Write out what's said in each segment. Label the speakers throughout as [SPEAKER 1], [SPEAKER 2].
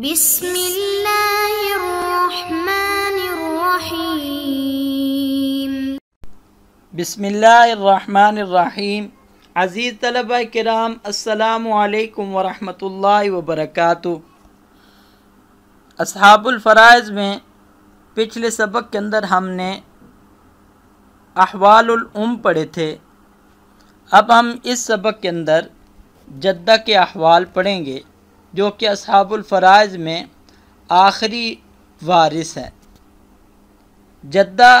[SPEAKER 1] بسم الله الرحمن الرحيم بسم الله الرحمن الرحيم अज़ीज़ तलबा कराम अल्लाम वरहमत ला में पिछले सबक के अंदर हमने अहवालम पढ़े थे अब हम इस सबक के अंदर जद्दा के अहवाल पढ़ेंगे जो कि असहाबुलफ़राज में आखिरी वारिस है जद्दा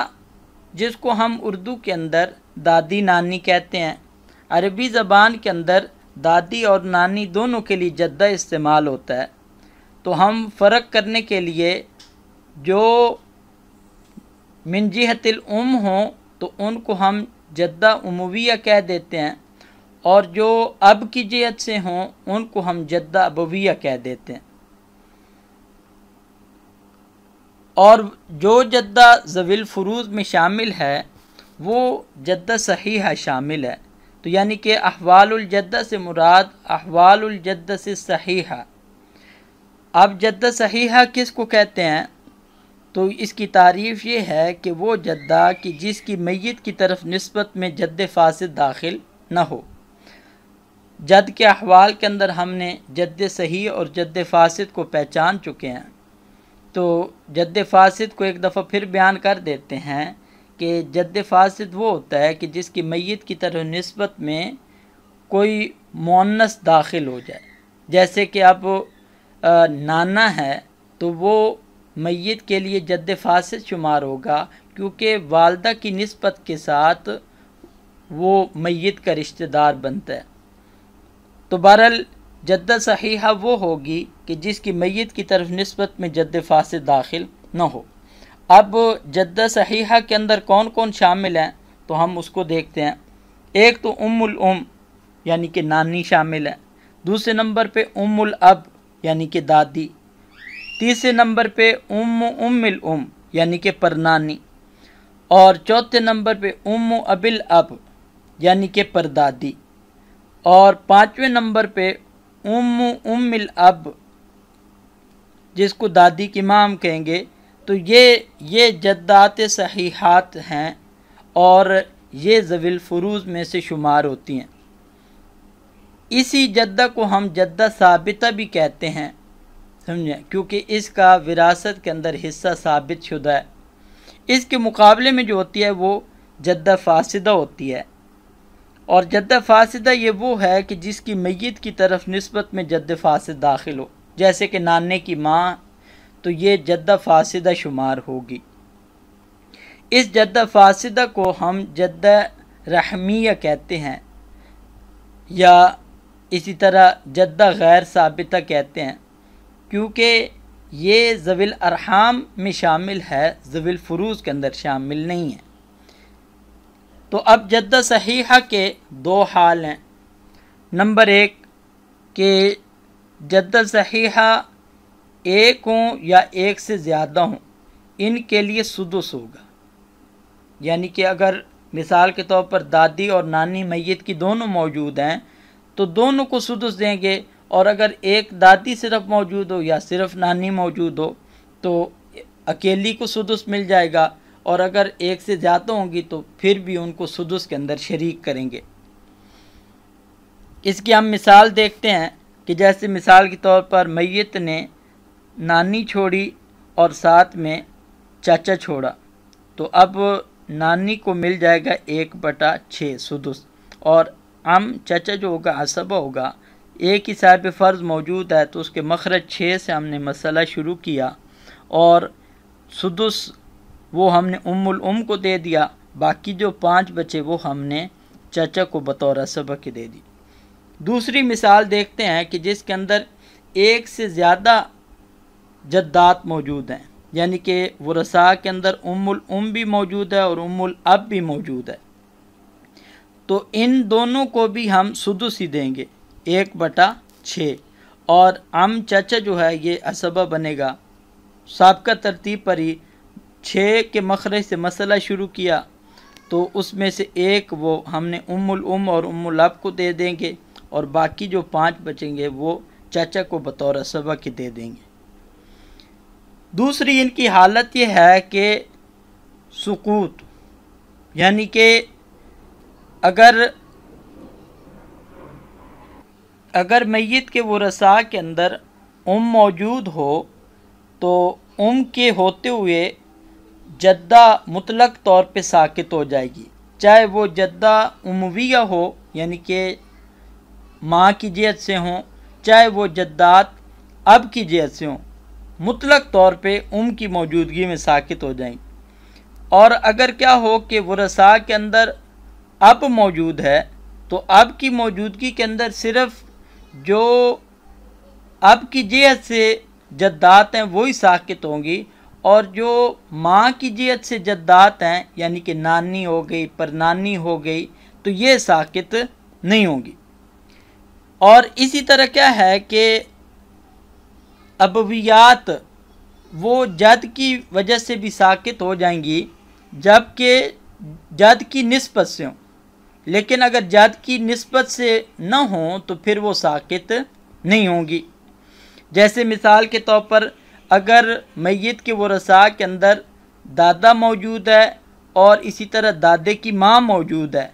[SPEAKER 1] जिसको हम उर्दू के अंदर दादी नानी कहते हैं अरबी ज़बान के अंदर दादी और नानी दोनों के लिए जद्दा इस्तेमाल होता है तो हम फ़र्क करने के लिए जो मिनजहतिल उम हों तो उनको हम जद्दा उमविया कह देते हैं और जो अब की जयत से हों उनको हम जद्दा अबविया कह देते हैं और जो जद्दा जवील फ़रूज में शामिल है वो जद्दा सही है शामिल है तो यानी कि अहवालजद्दा से मुराद अहवालजद्दा से सही है अब जद्दा सही है किस को कहते हैं तो इसकी तारीफ़ ये है कि वो जद्दा कि जिसकी मैत की तरफ नस्बत में जद फासद दाखिल न हो जद के अहवाल के अंदर हमने जद सही और जद फासद को पहचान चुके हैं तो जद फासद को एक दफ़ा फिर बयान कर देते हैं कि जद फासद वो होता है कि जिसकी मैत की तरह नस्बत में कोई मोनस दाखिल हो जाए जैसे कि अब नाना है तो वो मैत के लिए जद फासद शुमार होगा क्योंकि वालदा की नस्बत के साथ वो मैत का रिश्तेदार बनता है तो बहरल जद्द सही वो होगी कि जिसकी मैत की तरफ नस्बत में जद फासद दाखिल न हो अब जद्द सही के अंदर कौन कौन शामिल हैं तो हम उसको देखते हैं एक तो उमुल उम यानी कि नानी शामिल है दूसरे नंबर पे उमुल अब यानी कि दादी तीसरे नंबर पे उम उमिल उम यानी कि परनानी और चौथे नंबर पे उम अबिल अब यानी कि परदादी और पाँचवें नंबर पे उम उमिल अब जिसको दादी की माम कहेंगे तो ये ये जद्दात सहीहात हैं और ये जविल फ़रूज़ में से शुमार होती हैं इसी जद्दा को हम जद्दा साबिता भी कहते हैं समझें क्योंकि इसका विरासत के अंदर हिस्सा साबित शुदा है इसके मुकाबले में जो होती है वो जद्दा फासदा होती है और जद फासदा ये वो है कि जिसकी मैत की तरफ नस्बत में जद फासद दाखिल हो जैसे कि नाने की माँ तो ये जद फासदा शुमार होगी इस जद फासदा को हम जद रहमिया कहते हैं या इसी तरह जद गैर साबिता कहते हैं क्योंकि ये जविल अरहाम में शामिल है जविल फ़रूज़ के अंदर शामिल नहीं है तो अब जद्दा सहीहा के दो हाल हैं नंबर एक कि जद्दा सहीहा एक हों या एक से ज़्यादा हों इनके लिए सदस होगा यानी कि अगर मिसाल के तौर पर दादी और नानी मैत की दोनों मौजूद हैं तो दोनों को सदस देंगे और अगर एक दादी सिर्फ मौजूद हो या सिर्फ नानी मौजूद हो तो अकेली को सदस मिल जाएगा और अगर एक से ज़्यादा होंगी तो फिर भी उनको सदस के अंदर शरीक करेंगे इसकी हम मिसाल देखते हैं कि जैसे मिसाल के तौर पर मैत ने नानी छोड़ी और साथ में चाचा छोड़ा तो अब नानी को मिल जाएगा एक बटा छः सदस और आम चाचा जो होगा असबा होगा एक ही साहब फ़र्ज़ मौजूद है तो उसके मखरज छः से हमने मसला शुरू किया और सदस वो हमने उम्मुल उम को दे दिया बाकी जो पांच बचे वो हमने चचा को बतौर सबक दे दी दूसरी मिसाल देखते हैं कि जिसके अंदर एक से ज़्यादा जद्दात मौजूद हैं यानी कि वसा के अंदर उम्मुल उम भी मौजूद है और उम्मुल अब भी मौजूद है तो इन दोनों को भी हम सुदुस देंगे एक बटा छः और अम चचा जो है ये असबा बनेगा सबका तरतीब पर ही छः के मखरज से मसला शुरू किया तो उसमें से एक वो हमने उमुल उम और उमुल अब को दे देंगे और बाकी जो पांच बचेंगे वो चाचा को बतौर सबक के दे देंगे दूसरी इनकी हालत ये है कि सुकूत यानी कि अगर अगर मैत के वसा के अंदर उम मौजूद हो तो उम के होते हुए जद्दा मुतलक तौर पे साकित हो जाएगी चाहे वो जद्दा उमविया हो यानी कि माँ की जैत से हों चाहे वो जद्दात अब की जेत से हों मुतलक तौर पे उम की मौजूदगी में साकित हो जाएंगी और अगर क्या हो कि वसा के अंदर अब मौजूद है तो अब की मौजूदगी के अंदर सिर्फ जो अब की जेहत से जद्दात हैं वही साकित होंगी और जो माँ की जीत से जद्दात हैं यानी कि नानी हो गई पर नानी हो गई तो ये साकित नहीं होगी और इसी तरह क्या है कि अबवियात वो जद की वजह से भी साकित हो जाएंगी जबकि जद की नस्बत से हों लेकिन अगर जद की नस्बत से न हों तो फिर वो साकित नहीं होंगी जैसे मिसाल के तौर पर अगर मैत के वसा के अंदर दादा मौजूद है और इसी तरह दादे की माँ मौजूद है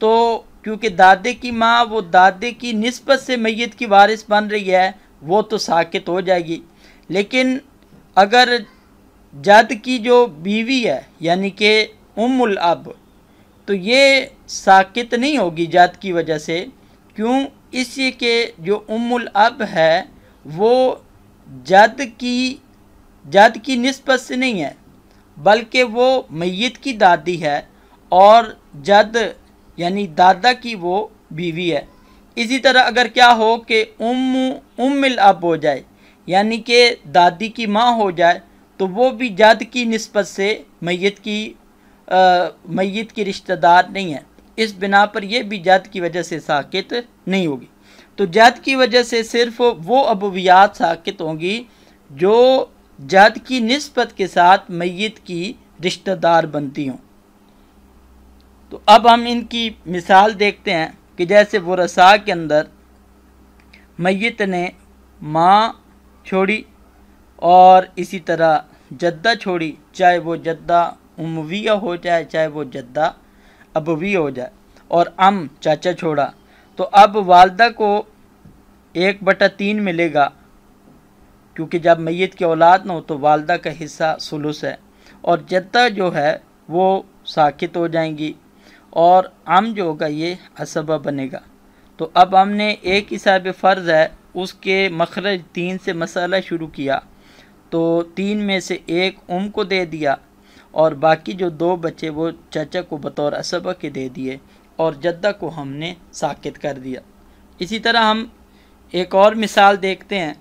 [SPEAKER 1] तो क्योंकि दादे की माँ वो दादे की नस्बत से मैत की वारिस बन रही है वो तो साकित हो जाएगी लेकिन अगर जद की जो बीवी है यानी कि उमुल अब तो ये साकित नहीं होगी जद की वजह से क्यों इसी के जो उमुल अब है वो जद की जद की नस्बत से नहीं है बल्कि वो मैत की दादी है और जद यानी दादा की वो बीवी है इसी तरह अगर क्या हो कि उम उमिल अब हो जाए यानी कि दादी की माँ हो जाए तो वो भी जद की नस्बत से मैत की मैत की रिश्तेदार नहीं है इस बिना पर यह भी जद की वजह से साकित नहीं होगी तो जद की वजह से सिर्फ वो अबवियात साकित होंगी जो जद की नस्बत के साथ मैत की रिश्तेदार बनती हों तो अब हम इनकी मिसाल देखते हैं कि जैसे वो रसा के अंदर मैत ने माँ छोड़ी और इसी तरह जद्दा छोड़ी चाहे वो जद्दा उमविया हो जाए चाहे वो जद्दा अबवी हो जाए और अम चाचा छोड़ा तो अब वालदा को एक बटा तीन मिलेगा क्योंकि जब मैत की औलाद ना हो तो वालदा का हिस्सा सुलूस है और जद्दा जो है वो साखित हो जाएंगी और अम जो होगा ये असबा बनेगा तो अब हमने एक हिसाब फ़र्ज़ है उसके मखरज तीन से मसाला शुरू किया तो तीन में से एक उम को दे दिया और बाकी जो दो बच्चे वो चाचा को बतौर असबा के दे दिए और जद्दा को हमने साखित कर दिया इसी तरह हम एक और मिसाल देखते हैं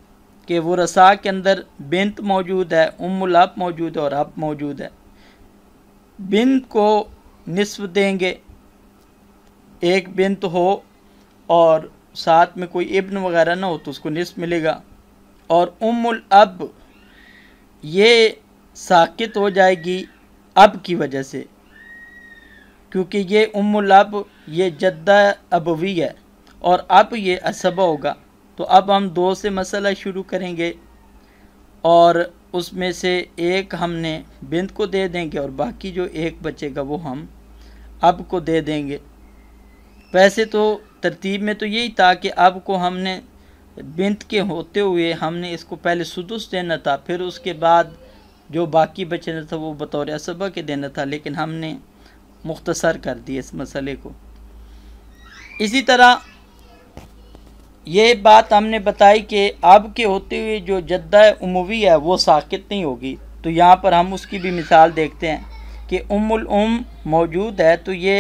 [SPEAKER 1] कि वो रसा के अंदर बिंत मौजूद है उमुल अब मौजूद है और अब मौजूद है बिंत को निसफ देंगे एक बिंत हो और साथ में कोई इब्न वगैरह ना हो तो उसको निसफ मिलेगा और उमुल अब ये साकित हो जाएगी अब की वजह से क्योंकि ये उमुल अब ये जद्दा अबवी है और अब ये असबा होगा तो अब हम दो से मसला शुरू करेंगे और उसमें से एक हमने बिंद को दे देंगे और बाकी जो एक बचेगा वो हम अब को दे देंगे वैसे तो तरतीब में तो यही था कि अब को हमने बिंद के होते हुए हमने इसको पहले सुदुस देना था फिर उसके बाद जो बाकी बचना था वो बतौर सबक के देना था लेकिन हमने मुख्तसर कर दिया इस मसले को इसी तरह ये बात हमने बताई कि अब के होते हुए जो जद्दा उमवी है वो साकित नहीं होगी तो यहाँ पर हम उसकी भी मिसाल देखते हैं कि उमुल उम मौजूद है तो ये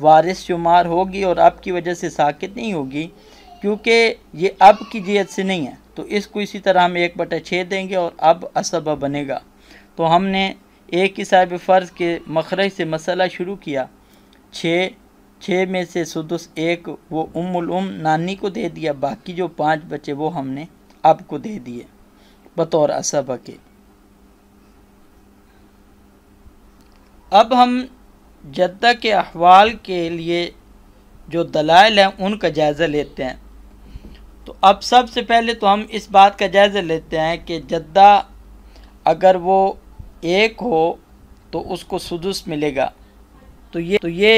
[SPEAKER 1] वारिस शुमार होगी और अब की वजह से साकित नहीं होगी क्योंकि ये अब की जीत से नहीं है तो इसको इसी तरह हम एक बटा छः देंगे और अब असबा बनेगा तो हमने एक ही साहब फ़र्ज़ के मखरज से मसला शुरू किया छः छः में से सुदुस एक वो उमुल उम नानी को दे दिया बाकी जो पांच बचे वो हमने आपको दे दिए बतौर असब के अब हम जद्दा के अहवाल के लिए जो दलाइल हैं उनका जायज़ा लेते हैं तो अब सबसे पहले तो हम इस बात का जायज़ा लेते हैं कि जद्दा अगर वो एक हो तो उसको सुदुस मिलेगा तो ये तो ये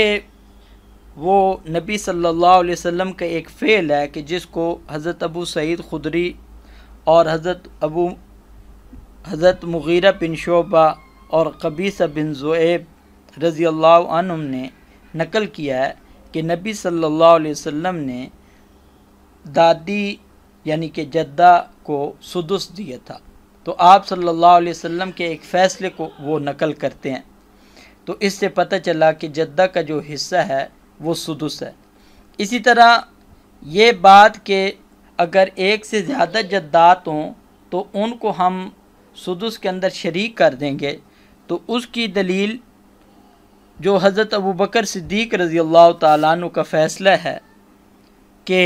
[SPEAKER 1] वो नबी सल्लल्लाहु अलैहि वसल्लम का एक फ़ेल है कि जिसको हज़रत अबू सईद खुदरी और हज़रत अबू हज़रत मुगीरा बिन शोबा और कबीसा बिन जोएब रज़ी अल्लाह ने नकल किया है कि नबी सल्लल्लाहु अलैहि वसल्लम ने दादी यानी कि जद्दा को सुदस दिया था तो आप सल्लल्लाहु अलैहि वसल्लम के एक फ़ैसले को वो नकल करते हैं तो इससे पता चला कि जद्दा का जो हिस्सा है वो सुदुस है इसी तरह ये बात कि अगर एक से ज़्यादा जद्दात हों तो उनको हम सुदुस के अंदर शरीक कर देंगे तो उसकी दलील जो हज़रत अबू बकर सिद्दीक रज़ी अल्लाह तु का फ़ैसला है कि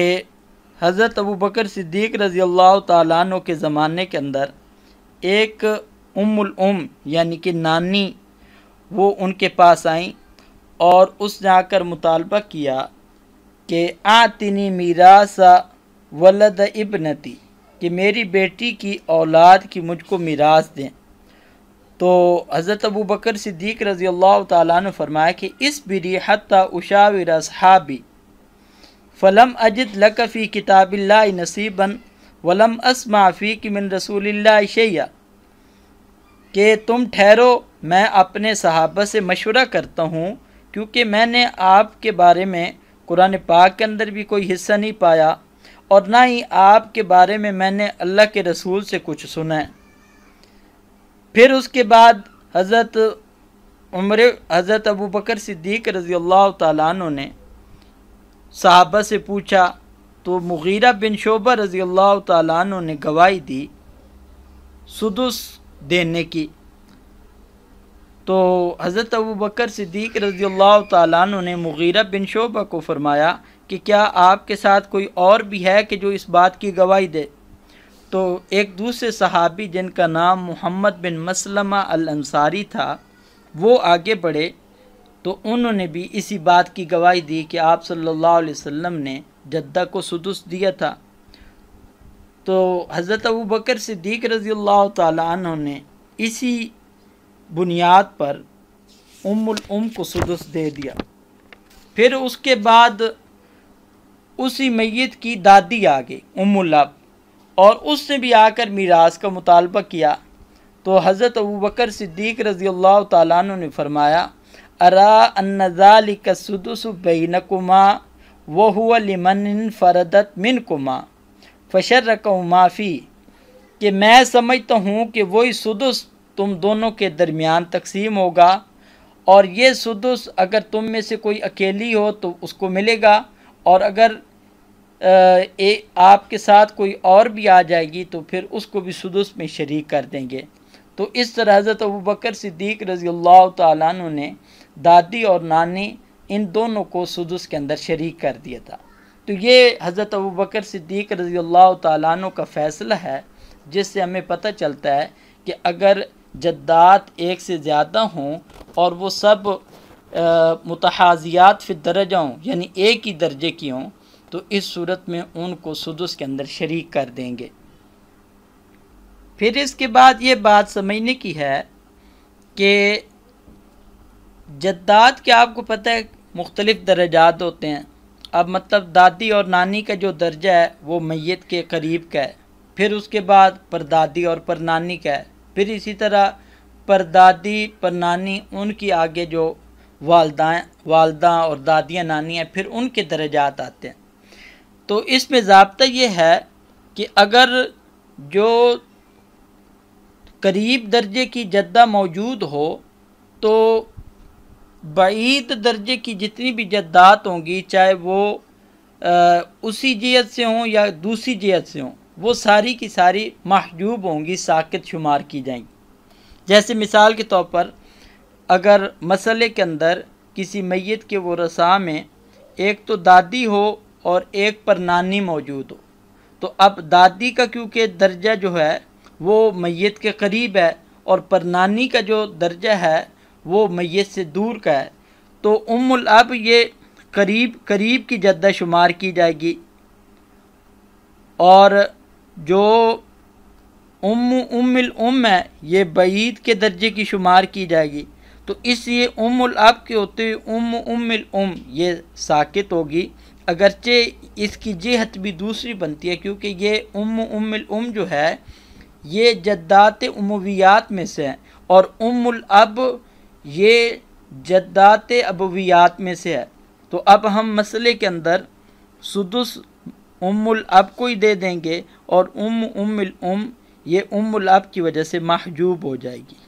[SPEAKER 1] हज़रत अबू बकर सिद्दीक रज़ी अल्लाह तु के ज़माने के अंदर एक उमुल उम यानी कि नानी वो उनके पास आईं और उसने आकर मुतालबा किया कि मीरा मीरासा वलद इबनती कि मेरी बेटी की औलाद की मुझको मीरास दें तो हज़रत अबू बकर सिद्दीक रज़ी अल्लाह तन फरमाया कि इस बिरी हती उशाविर असहाबी फ़लम अजिद लकफ़ी किताबिल्ला नसीबन वलम असमाफ़ी कि मिन रसूलिल्लाह शैया कि तुम ठहरो मैं अपने सहाबा से मशवरा करता हूँ क्योंकि मैंने आपके बारे में कुरान पाक के अंदर भी कोई हिस्सा नहीं पाया और ना ही आपके बारे में मैंने अल्लाह के रसूल से कुछ सुना है फिर उसके बाद हज़रत उम्र हज़रत अबू बकर सिद्दीक रज़ी अल्लाह तु ने साहबा से पूछा तो मुगीरा बिन शोबा रज़ी अल्लाह तु ने गवाही दी सुदस देने की तो हज़रत अबू बकर सिद्दीक रज़ी अल्लाह तु ने मुगीरा बिन शोबा को फरमाया कि क्या आपके साथ कोई और भी है कि जो इस बात की गवाही दे तो एक दूसरे सहाबी जिनका नाम मोहम्मद बिन मसलमा अल अंसारी था वो आगे बढ़े तो उन्होंने भी इसी बात की गवाही दी कि आप सल्लल्लाहु अलैहि वसल्लम ने जद्दा को सदुस दिया था तो हज़रत अबू बकर सिद्दीक रज़ी अल्लाह तु ने इसी बुनियाद पर उमुल उम को सदस दे दिया फिर उसके बाद उसी मैत की दादी आ गई अब और उसने भी आकर मीरास का मुतालबा किया तो हज़रत अबू बकर सिद्दीक रज़ी अल्लाह तु ने फरमाया अरा अन्नज़ाल का सदस बैनकुमा वह लिमन फ़रदत मिन कुमा फशर माफ़ी कि मैं समझता हूँ कि वही सदस तुम दोनों के दरमियान तकसीम होगा और ये सुदस अगर तुम में से कोई अकेली हो तो उसको मिलेगा और अगर ए, आपके साथ कोई और भी आ जाएगी तो फिर उसको भी सुदस में शरीक कर देंगे तो इस तरह हज़रत अबू बकर सिद्दीक रज़ी अल्लाह तु ने दादी और नानी इन दोनों को सुदस के अंदर शरीक कर दिया था तो ये हज़रत अबू बकर सिद्दीक रज़ी अल्लाह तु का फ़ैसला है जिससे हमें पता चलता है कि अगर जद्दात एक से ज़्यादा हों और वो सब मतहाजियात दर्जा हों यानी एक ही दर्जे की हों तो इस सूरत में उनको सदस के अंदर शरीक कर देंगे फिर इसके बाद ये बात समझने की है कि जद्दात के आपको पता है मुख्तलिफ़ दर्जात होते हैं अब मतलब दादी और नानी का जो दर्जा है वो मैत के करीब का है फिर उसके बाद परदादी और पर नानी का है फिर इसी तरह परदादी परनानी उनकी आगे जो वालदा वालदा और दादियाँ नानियाँ फिर उनके दर्जात आते हैं तो इसमें जबता ये है कि अगर जो करीब दर्जे की जद्दा मौजूद हो तो बीद दर्जे की जितनी भी जद्दात होंगी चाहे वो आ, उसी जियत से हों या दूसरी जियत से हों वो सारी की सारी महजूब होंगी साकित शुमार की जाएंगी जैसे मिसाल के तौर पर अगर मसले के अंदर किसी मैत के वो रसा में एक तो दादी हो और एक पर नानी मौजूद हो तो अब दादी का क्योंकि दर्जा जो है वो मैत के करीब है और पर नानी का जो दर्जा है वो मैत से दूर का है तो उमुल अब ये करीब करीब की जद्दा शुमार की जाएगी और जो उम उमिल उम है ये बईद के दर्जे की शुमार की जाएगी तो इसलिए उमुल अब के होते हुए उम उमिल उम ये साकित होगी अगरचे इसकी जेहत भी दूसरी बनती है क्योंकि ये उम उमिल उम जो है ये जद्दात उमवियात में से है और उमुल अब ये जद्दात अबवियात में से है तो अब हम मसले के अंदर सुदस उमुल अब को ही दे देंगे और उम उम्मिल उम ये उमुल अब की वजह से महजूब हो जाएगी